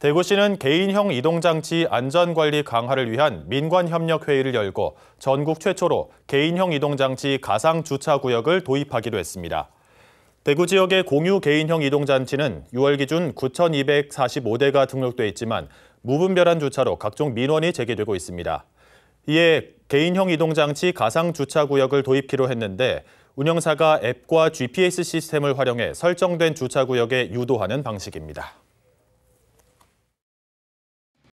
대구시는 개인형 이동장치 안전관리 강화를 위한 민관협력회의를 열고 전국 최초로 개인형 이동장치 가상 주차구역을 도입하기로 했습니다. 대구 지역의 공유 개인형 이동장치는 6월 기준 9,245대가 등록돼 있지만 무분별한 주차로 각종 민원이 제기되고 있습니다. 이에 개인형 이동장치 가상 주차구역을 도입키로 했는데 운영사가 앱과 GPS 시스템을 활용해 설정된 주차구역에 유도하는 방식입니다.